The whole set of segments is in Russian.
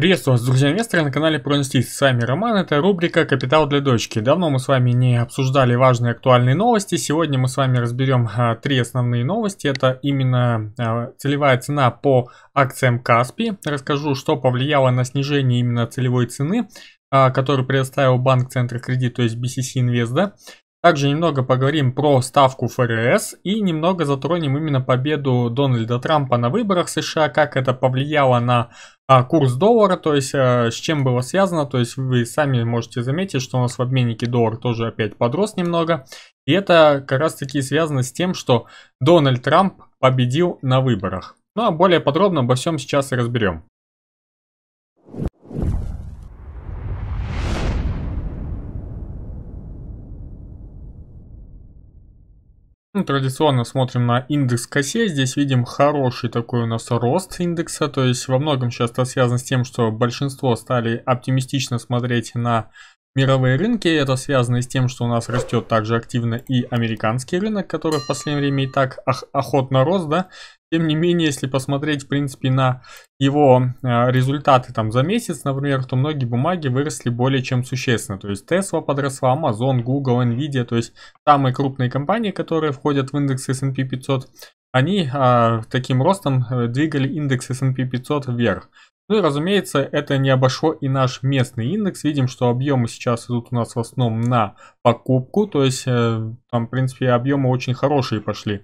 Приветствую вас, друзья инвесторы, на канале про С вами Роман, это рубрика «Капитал для дочки». Давно мы с вами не обсуждали важные актуальные новости. Сегодня мы с вами разберем а, три основные новости. Это именно а, целевая цена по акциям Каспи. Расскажу, что повлияло на снижение именно целевой цены, а, которую предоставил банк Центра Кредит, то есть BCC Инвеста. Также немного поговорим про ставку ФРС и немного затронем именно победу Дональда Трампа на выборах США, как это повлияло на а, курс доллара, то есть а, с чем было связано, то есть вы сами можете заметить, что у нас в обменнике доллар тоже опять подрос немного. И это как раз таки связано с тем, что Дональд Трамп победил на выборах. Ну а более подробно обо всем сейчас и разберем. Ну, традиционно смотрим на индекс косе. Здесь видим хороший такой у нас рост индекса. То есть во многом сейчас это связано с тем, что большинство стали оптимистично смотреть на мировые рынки. Это связано с тем, что у нас растет также активно и американский рынок, который в последнее время и так охотно рос, да. Тем не менее, если посмотреть, в принципе, на его э, результаты там за месяц, например, то многие бумаги выросли более чем существенно. То есть Tesla подросла, Amazon, Google, Nvidia, то есть самые крупные компании, которые входят в индекс S&P 500, они а, таким ростом э, двигали индекс S&P 500 вверх. Ну и разумеется, это не обошло и наш местный индекс. Видим, что объемы сейчас идут у нас в основном на покупку, то есть э, там, в принципе, объемы очень хорошие пошли.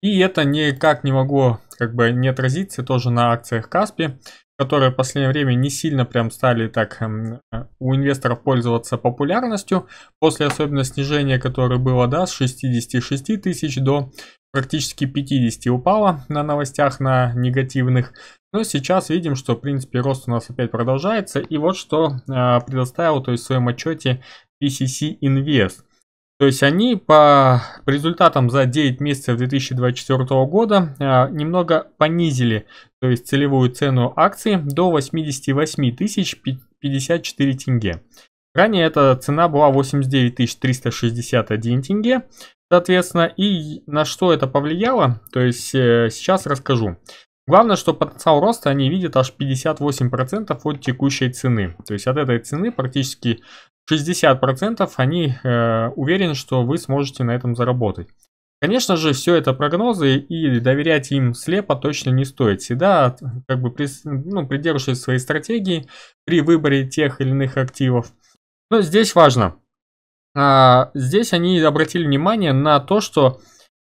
И это никак не могло как бы не отразиться тоже на акциях Каспи, которые в последнее время не сильно прям стали так эм, э, у инвесторов пользоваться популярностью после особенно снижения, которое было, да, с 66 тысяч до практически 50 упало на новостях на негативных. Но ну, сейчас видим, что, в принципе, рост у нас опять продолжается. И вот что э, предоставил, то есть в своем отчете PCC Invest. То есть они по, результатам за 9 месяцев 2024 года э, немного понизили то есть целевую цену акции до 88 054 тенге. Ранее эта цена была 89 361 тенге, соответственно, и на что это повлияло, то есть э, сейчас расскажу. Главное, что потенциал роста они видят аж 58% от текущей цены. То есть от этой цены практически 60% они э, уверены, что вы сможете на этом заработать. Конечно же, все это прогнозы и доверять им слепо точно не стоит. Всегда, как бы, ну, придерживаясь своей стратегии при выборе тех или иных активов. Но здесь важно. А, здесь они обратили внимание на то, что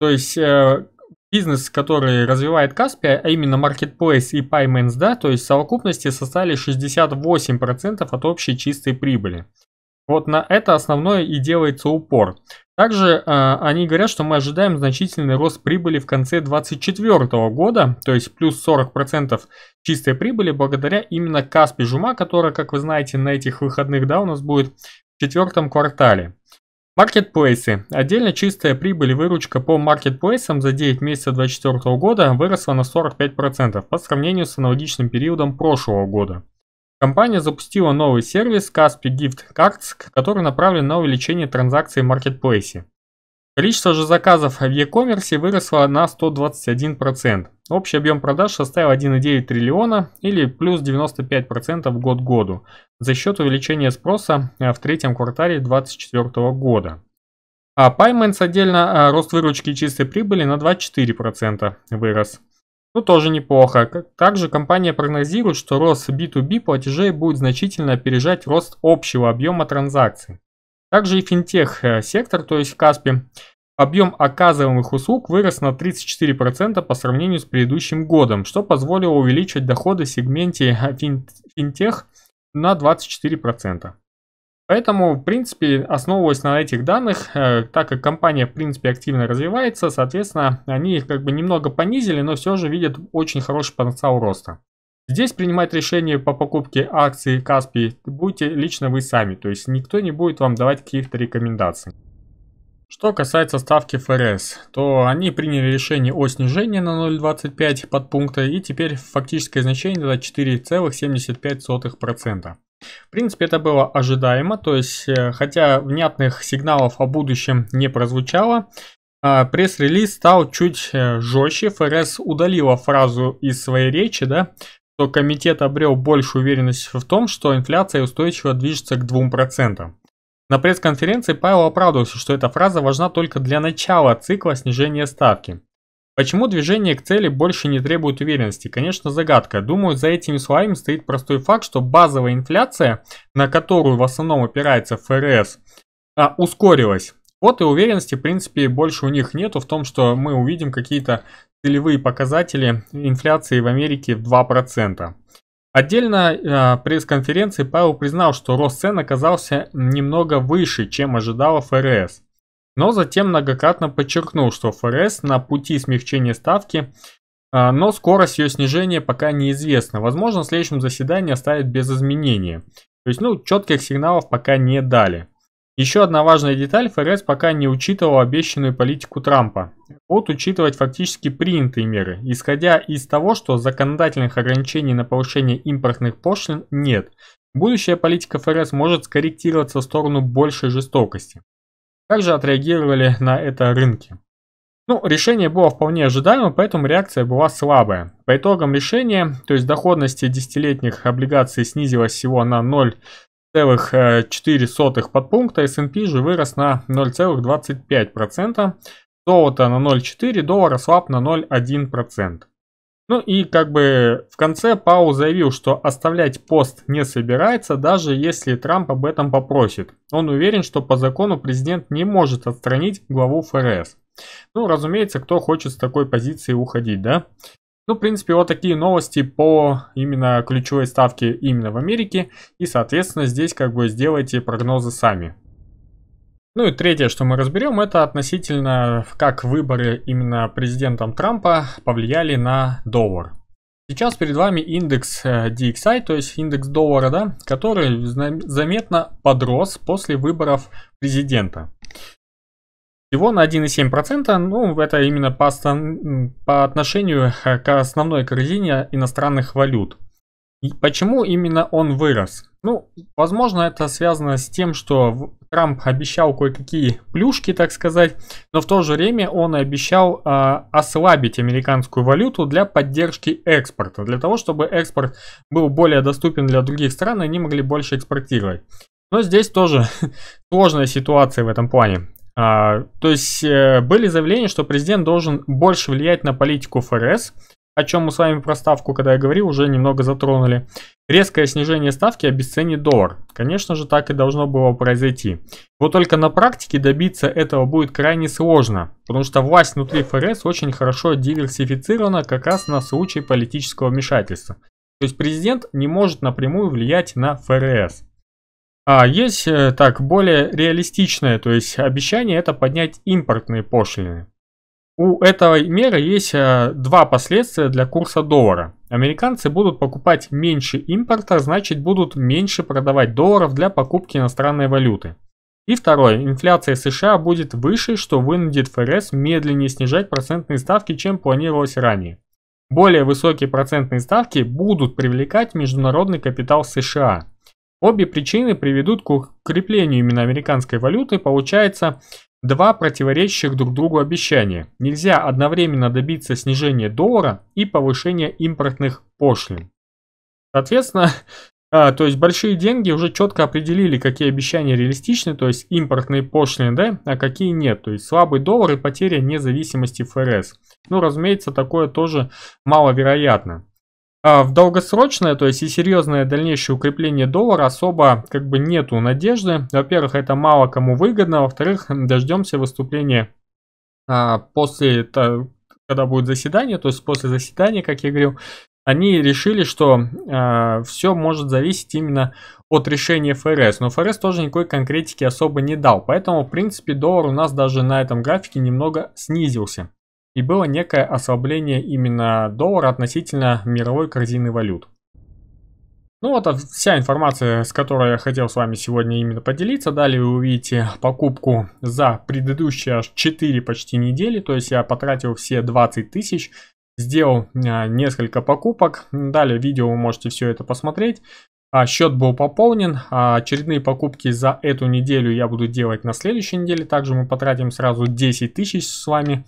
то есть, э, Бизнес, который развивает Каспия, а именно Marketplace и payments, да, то есть в совокупности составили 68% от общей чистой прибыли. Вот на это основное и делается упор. Также э, они говорят, что мы ожидаем значительный рост прибыли в конце 2024 года, то есть плюс 40% чистой прибыли благодаря именно Каспи Жума, которая, как вы знаете, на этих выходных да, у нас будет в четвертом квартале. Маркетплейсы. Отдельно чистая прибыль и выручка по маркетплейсам за 9 месяцев 2024 года выросла на 45% по сравнению с аналогичным периодом прошлого года. Компания запустила новый сервис Caspi Gift Cards, который направлен на увеличение транзакций в маркетплейсе. Количество же заказов в e-commerce выросло на 121%. Общий объем продаж составил 1,9 триллиона или плюс 95% год к году за счет увеличения спроса э, в третьем квартале 2024 года. А Payments отдельно э, рост выручки и чистой прибыли на 24% вырос. Ну тоже неплохо. Также компания прогнозирует, что рост B2B платежей будет значительно опережать рост общего объема транзакций. Также и финтех-сектор, э, то есть Каспи, Объем оказываемых услуг вырос на 34% по сравнению с предыдущим годом, что позволило увеличить доходы в сегменте э, финтех на 24%. Поэтому, в принципе, основываясь на этих данных, э, так как компания, в принципе, активно развивается, соответственно, они их как бы немного понизили, но все же видят очень хороший потенциал роста. Здесь принимать решение по покупке акций Каспи будете лично вы сами, то есть никто не будет вам давать каких-то рекомендаций. Что касается ставки ФРС, то они приняли решение о снижении на 0,25 подпункта и теперь фактическое значение до 4,75%. В принципе, это было ожидаемо, то есть, э, хотя внятных сигналов о будущем не прозвучало, э, пресс-релиз стал чуть э, жестче, ФРС удалила фразу из своей речи, да, то комитет обрел большую уверенность в том, что инфляция устойчиво движется к 2%. На пресс-конференции Павел оправдывался, что эта фраза важна только для начала цикла снижения ставки. Почему движение к цели больше не требует уверенности? Конечно, загадка. Думаю, за этими словами стоит простой факт, что базовая инфляция, на которую в основном опирается ФРС, а, ускорилась. Вот и уверенности, в принципе, больше у них нету в том, что мы увидим какие-то целевые показатели инфляции в Америке в 2%. Отдельно э, пресс-конференции Павел признал, что рост цен оказался немного выше, чем ожидала ФРС. Но затем многократно подчеркнул, что ФРС на пути смягчения ставки, э, но скорость ее снижения пока неизвестна. Возможно, в следующем заседании оставят без изменения. То есть, ну, четких сигналов пока не дали. Еще одна важная деталь, ФРС пока не учитывал обещанную политику Трампа. Вот учитывать фактически принятые меры, исходя из того, что законодательных ограничений на повышение импортных пошлин нет. Будущая политика ФРС может скорректироваться в сторону большей жестокости. Как же отреагировали на это рынки? Ну, решение было вполне ожидаемо, поэтому реакция была слабая. По итогам решения, то есть доходности десятилетних облигаций снизилась всего на 0, 0,4 э, подпункта, S&P же вырос на 0,25%, золото на 0,4, доллар слаб на 0,1%. Ну и как бы в конце Пау заявил, что оставлять пост не собирается, даже если Трамп об этом попросит. Он уверен, что по закону президент не может отстранить главу ФРС. Ну, разумеется, кто хочет с такой позиции уходить, да? Ну, в принципе, вот такие новости по именно ключевой ставке именно в Америке. И, соответственно, здесь как бы сделайте прогнозы сами. Ну и третье, что мы разберем, это относительно, как выборы именно президентом Трампа повлияли на доллар. Сейчас перед вами индекс э, DXI, то есть индекс доллара, да, который заметно подрос после выборов президента всего на 1,7%. Ну, это именно по, по отношению э, к основной корзине иностранных валют. И почему именно он вырос? Ну, возможно, это связано с тем, что Трамп обещал кое-какие плюшки, так сказать, но в то же время он обещал э, ослабить американскую валюту для поддержки экспорта, для того, чтобы экспорт был более доступен для других стран, и они могли больше экспортировать. Но здесь тоже сложная ситуация в этом плане. А, то есть э, были заявления, что президент должен больше влиять на политику ФРС, о чем мы с вами про ставку, когда я говорил, уже немного затронули. Резкое снижение ставки обесценит доллар. Конечно же, так и должно было произойти. Вот только на практике добиться этого будет крайне сложно, потому что власть внутри ФРС очень хорошо диверсифицирована как раз на случай политического вмешательства. То есть президент не может напрямую влиять на ФРС. А есть э, так более реалистичное, то есть обещание это поднять импортные пошлины. У этого меры есть э, два последствия для курса доллара. Американцы будут покупать меньше импорта, значит будут меньше продавать долларов для покупки иностранной валюты. И второе, инфляция США будет выше, что вынудит ФРС медленнее снижать процентные ставки, чем планировалось ранее. Более высокие процентные ставки будут привлекать международный капитал США – Обе причины приведут к укреплению именно американской валюты, получается два противоречащих друг другу обещания. Нельзя одновременно добиться снижения доллара и повышения импортных пошлин. Соответственно, а, то есть большие деньги уже четко определили, какие обещания реалистичны, то есть импортные пошлины, да, а какие нет. То есть слабый доллар и потеря независимости ФРС. Ну, разумеется, такое тоже маловероятно. А в долгосрочное, то есть и серьезное дальнейшее укрепление доллара особо как бы нету надежды. Во-первых, это мало кому выгодно. Во-вторых, дождемся выступления а, после, то, когда будет заседание, то есть после заседания, как я говорил, они решили, что э, а, все может зависеть именно от решения ФРС. Но ФРС тоже никакой конкретики особо не дал. Поэтому, в принципе, доллар у нас даже на этом графике немного снизился и было некое ослабление именно доллара относительно мировой корзины валют. Ну, вот а вся информация, с которой я хотел с вами сегодня именно поделиться. Далее вы увидите покупку за предыдущие аж 4 почти недели. То есть я потратил все 20 тысяч, сделал а, несколько покупок. Далее видео вы можете все это посмотреть. А, счет был пополнен. А, очередные покупки за эту неделю я буду делать на следующей неделе. Также мы потратим сразу 10 тысяч с вами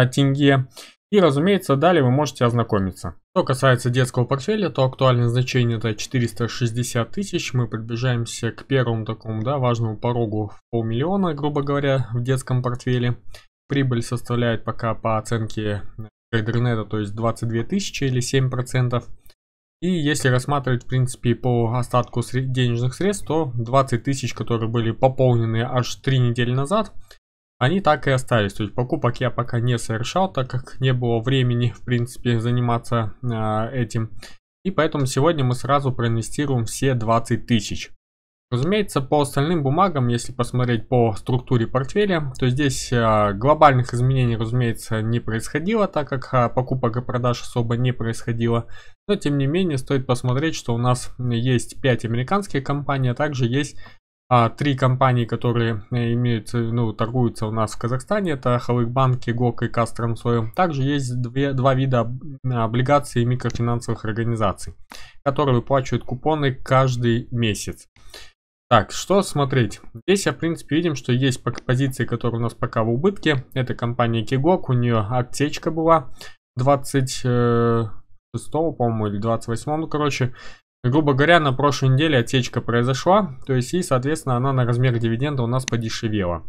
э, тенге. И, разумеется, далее вы можете ознакомиться. Что касается детского портфеля, то актуальное значение это 460 тысяч. Мы приближаемся к первому такому да, важному порогу в полмиллиона, грубо говоря, в детском портфеле. Прибыль составляет пока по оценке трейдернета, то есть 22 тысячи или 7%. И если рассматривать, в принципе, по остатку денежных средств, то 20 тысяч, которые были пополнены аж 3 недели назад, они так и остались. То есть покупок я пока не совершал, так как не было времени, в принципе, заниматься э, этим. И поэтому сегодня мы сразу проинвестируем все 20 тысяч. Разумеется, по остальным бумагам, если посмотреть по структуре портфеля, то здесь а, глобальных изменений, разумеется, не происходило, так как а, покупок и продаж особо не происходило. Но, тем не менее, стоит посмотреть, что у нас есть 5 американских компаний, а также есть а, три компании, которые э, имеются, э, ну, торгуются у нас в Казахстане, это Халыкбанк, ГОК и Кастрансойл. Также есть две, два вида облигаций микрофинансовых организаций, которые выплачивают купоны каждый месяц. Так, что смотреть? Здесь, в принципе, видим, что есть позиции, которые у нас пока в убытке. Это компания Кигок, у нее отсечка была 26, э, по-моему, или 28, ну, короче, Грубо говоря, на прошлой неделе отсечка произошла, то есть и, соответственно, она на размер дивиденда у нас подешевела.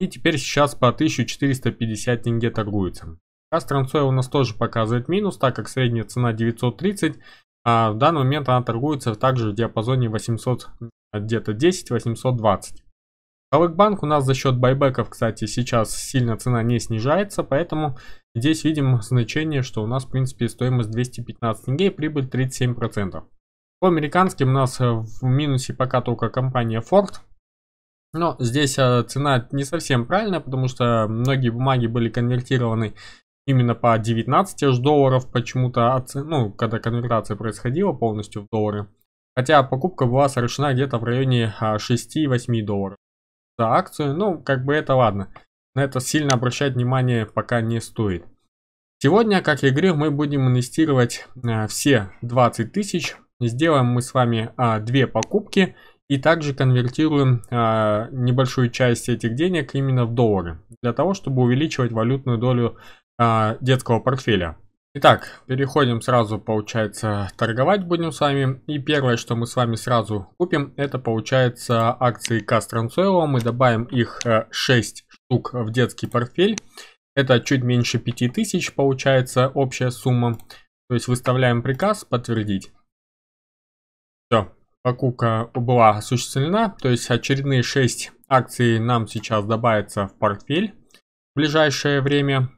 И теперь сейчас по 1450 тенге торгуется. Кастронцой у нас тоже показывает минус, так как средняя цена 930, а в данный момент она торгуется также в диапазоне 800, где-то 10-820. Халыкбанк у нас за счет байбеков, кстати, сейчас сильно цена не снижается, поэтому здесь видим значение, что у нас, в принципе, стоимость 215 тенге и прибыль 37%. По американским у нас э, в минусе пока только компания Ford. Но здесь э, цена не совсем правильная, потому что многие бумаги были конвертированы именно по 19 долларов почему-то, а ну, когда конвертация происходила полностью в доллары. Хотя покупка была совершена где-то в районе 6-8 а, долларов за акцию. Ну, как бы это ладно. На это сильно обращать внимание пока не стоит. Сегодня, как и игры, мы будем инвестировать э, все 20 тысяч Сделаем мы с вами а, две покупки и также конвертируем а, небольшую часть этих денег именно в доллары, для того, чтобы увеличивать валютную долю а, детского портфеля. Итак, переходим сразу, получается, торговать будем с вами. И первое, что мы с вами сразу купим, это, получается, акции Кастронсойла. Мы добавим их 6 э, штук в детский портфель. Это чуть меньше 5000, получается, общая сумма. То есть выставляем приказ «Подтвердить». Все, покупка была осуществлена, то есть очередные 6 акций нам сейчас добавится в портфель в ближайшее время.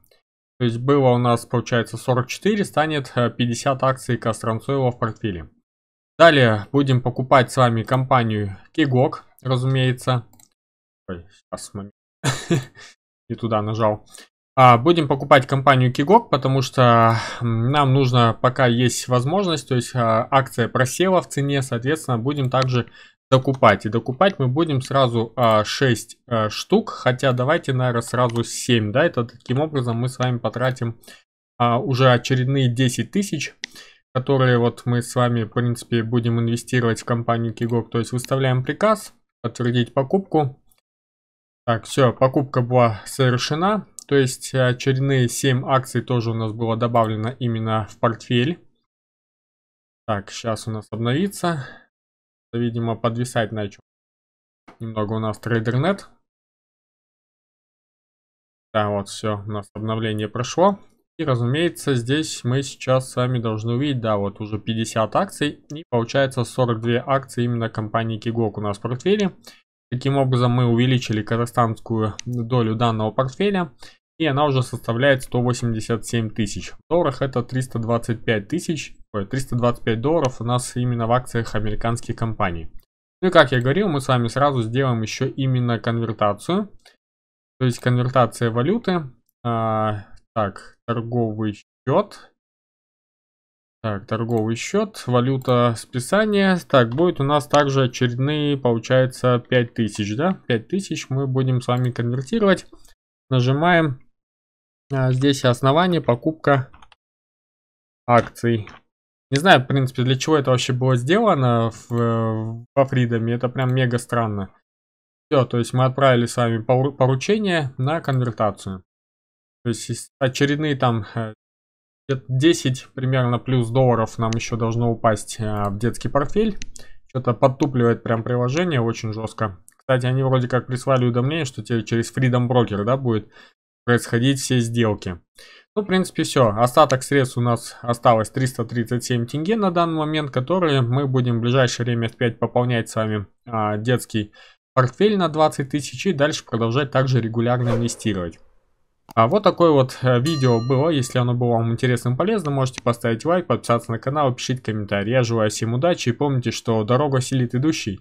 То есть было у нас, получается, 44, станет 50 э, акций Костромцоева в портфеле. Далее будем покупать с вами компанию Кигок, разумеется. Ой, сейчас момент. Не туда нажал. А, будем покупать компанию Кигок, потому что нам нужно, пока есть возможность, то есть а, акция просела в цене, соответственно, будем также докупать. И докупать мы будем сразу 6 а, э, штук, хотя давайте, наверное, сразу 7, да, это таким образом мы с вами потратим уже очередные 10 тысяч, которые вот мы с вами, в принципе, будем инвестировать в компанию Кигок. То есть выставляем приказ, подтвердить покупку. Так, все, покупка была совершена то есть э, очередные 7 акций тоже у нас было добавлено именно в портфель. Так, сейчас у нас обновится. Видимо, подвисать начал. Немного у нас трейдернет. Да, вот все, у нас обновление прошло. И, разумеется, здесь мы сейчас с вами должны увидеть, да, вот уже 50 акций. И получается 42 акции именно компании Кигок у нас в портфеле. Таким образом мы увеличили казахстанскую долю данного портфеля и она уже составляет 187 тысяч. В долларах это 325 тысяч, 325 долларов у нас именно в акциях американских компаний. Ну и как я говорил, мы с вами сразу сделаем еще именно конвертацию. То есть конвертация валюты. А, так, торговый счет. Так, торговый счет, валюта списания. Так, будет у нас также очередные, получается, 5000, да? 5000 мы будем с вами конвертировать. Нажимаем. А, здесь основание, покупка акций. Не знаю, в принципе, для чего это вообще было сделано в, в, во фридоме. Это прям мега странно. Все, то есть мы отправили с вами поручение на конвертацию. То есть очередные там э, 10 примерно плюс долларов нам еще должно упасть э, в детский портфель. Что-то подтупливает прям приложение очень жестко. Кстати, они вроде как прислали уведомление, что теперь через Freedom Broker, да, будет происходить все сделки. Ну, в принципе, все. Остаток средств у нас осталось 337 тенге на данный момент, которые мы будем в ближайшее время опять пополнять с вами а, детский портфель на 20 тысяч и дальше продолжать также регулярно инвестировать. А вот такое вот э, видео было. Если оно было вам интересным и полезным, можете поставить лайк, подписаться на канал, пишите комментарий. Я желаю всем удачи и помните, что дорога селит идущий.